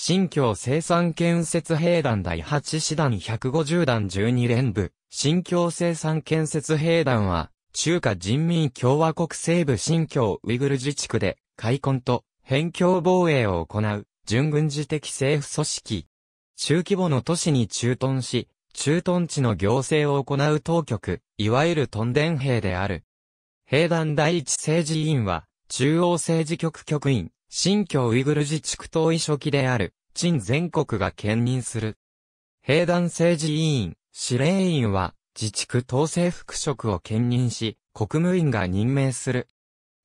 新京生産建設兵団第8師団150団12連部、新京生産建設兵団は、中華人民共和国西部新京ウイグル自治区で、開墾と、辺境防衛を行う、準軍事的政府組織。中規模の都市に駐屯し、駐屯地の行政を行う当局、いわゆる屯田兵である。兵団第一政治委員は、中央政治局局員、新疆ウイグル自治区党委書記である。陳全国が兼任する。兵団政治委員、司令員は、自治区統制副職を兼任し、国務院が任命する。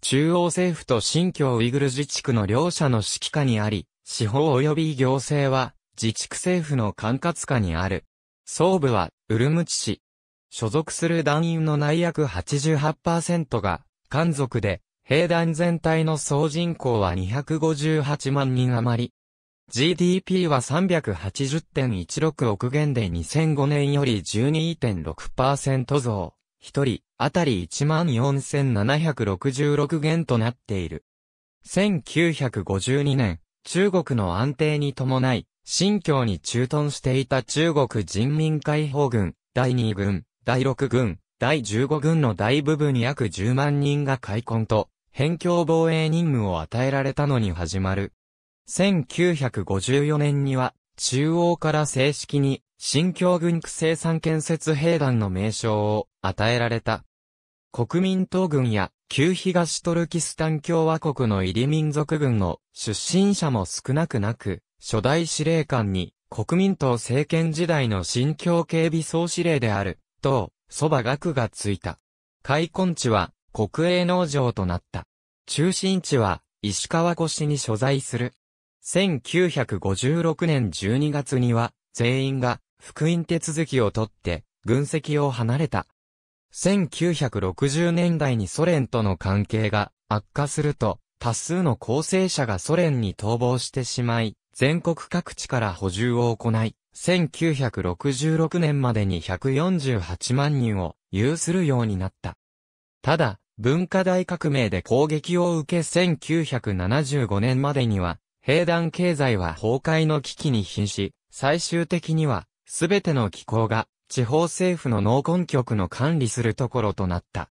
中央政府と新疆ウイグル自治区の両者の指揮下にあり、司法及び行政は、自治区政府の管轄下にある。総部は、ウルムチ市。所属する団員の内約88%が、漢族で、兵団全体の総人口は258万人余り。GDP は380.16億元で2005年より12.6%増、一人当たり14,766元となっている。1952年、中国の安定に伴い、新疆に駐屯していた中国人民解放軍、第2軍、第6軍、第15軍の大部分約10万人が開墾と、辺境防衛任務を与えられたのに始まる。1954年には、中央から正式に、新疆軍区生産建設兵団の名称を与えられた。国民党軍や、旧東トルキスタン共和国の入り民族軍の出身者も少なくなく、初代司令官に、国民党政権時代の新疆警備総司令である、と、蕎麦学がついた。開墾地は、国営農場となった。中心地は、石川越しに所在する。1956年12月には、全員が、福音手続きを取って、軍籍を離れた。1960年代にソ連との関係が悪化すると、多数の構成者がソ連に逃亡してしまい、全国各地から補充を行い、1966年までに148万人を有するようになった。ただ、文化大革命で攻撃を受け1975年までには兵団経済は崩壊の危機に瀕し、最終的には、すべての機構が、地方政府の農根局の管理するところとなった。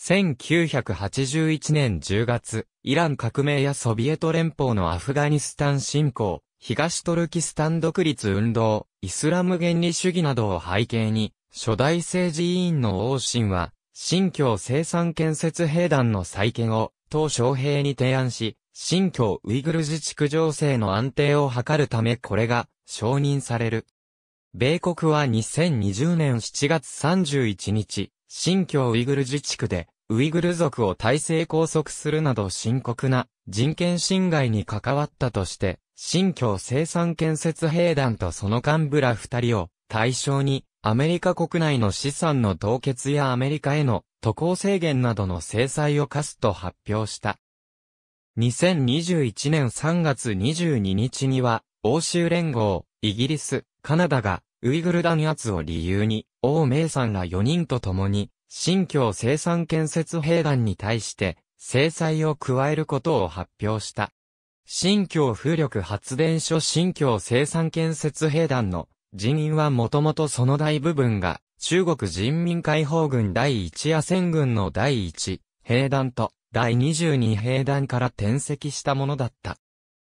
1981年10月、イラン革命やソビエト連邦のアフガニスタン侵攻、東トルキスタン独立運動、イスラム原理主義などを背景に、初代政治委員の王信は、新疆生産建設兵団の再建を、当将兵に提案し、新疆ウイグル自治区情勢の安定を図るためこれが承認される。米国は2020年7月31日、新疆ウイグル自治区でウイグル族を体制拘束するなど深刻な人権侵害に関わったとして、新疆生産建設兵団とその幹部ら二人を対象に、アメリカ国内の資産の凍結やアメリカへの渡航制限などの制裁を課すと発表した。2021年3月22日には、欧州連合、イギリス、カナダが、ウイグル弾圧を理由に、王明さんら4人と共に、新疆生産建設兵団に対して、制裁を加えることを発表した。新疆風力発電所新疆生産建設兵団の人員はもともとその大部分が中国人民解放軍第一野戦軍の第一兵団と第22兵団から転籍したものだった。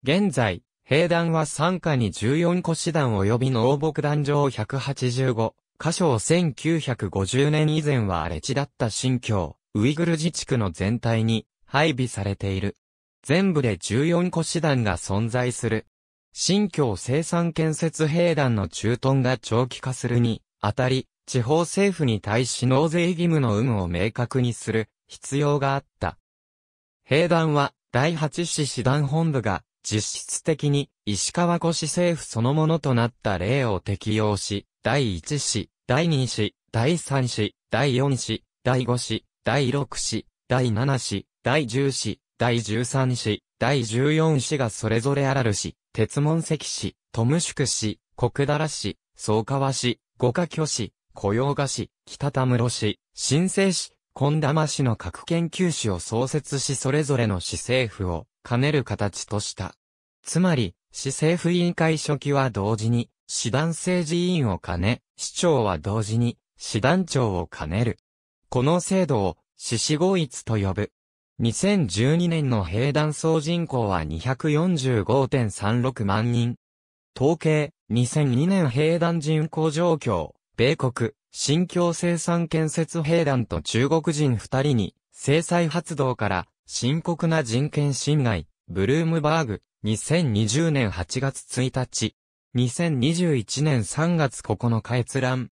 現在、兵団は参加に14個師団及び農牧団上185、箇所を1950年以前は荒れ地だった新疆、ウイグル自治区の全体に配備されている。全部で14個師団が存在する。新疆生産建設兵団の駐屯が長期化するに、あたり、地方政府に対し納税義務の有無を明確にする必要があった。兵団は、第8師師団本部が、実質的に、石川越政府そのものとなった例を適用し、第1師、第2師、第3師、第4師、第5師、第6師、第7師、第10師、第13師、第14師がそれぞれあらる市、鉄門石市、トム宿市、国だ市、総川市、五家巨市、小洋賀市、北田室市、新生市、近玉市の各研究士を創設しそれぞれの市政府を兼ねる形とした。つまり、市政府委員会初期は同時に、師団政治委員を兼ね、市長は同時に、師団長を兼ねる。この制度を、市市合一と呼ぶ。2012年の兵団総人口は245.36万人。統計、2002年兵団人口状況、米国、新疆生産建設兵団と中国人二人に、制裁発動から深刻な人権侵害、ブルームバーグ、2020年8月1日、2021年3月9日閲覧。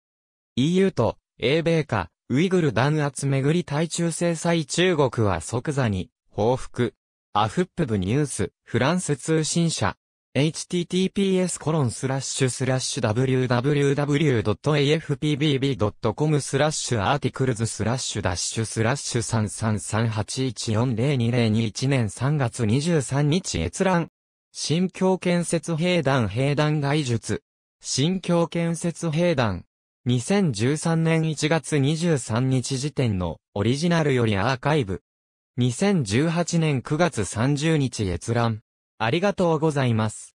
EU と、英米化、ウイグル弾圧めぐり対中制裁中国は即座に、報復。アフップブニュース、フランス通信社。https://www.afpbb.com スラッシュアーティクルズスラッシュダッシュスラッシュ3 3 3 8 1 4 0 2 0 2 1年3月23日閲覧。新京建設兵団兵団外術。新京建設兵団。2013年1月23日時点のオリジナルよりアーカイブ。2018年9月30日閲覧。ありがとうございます。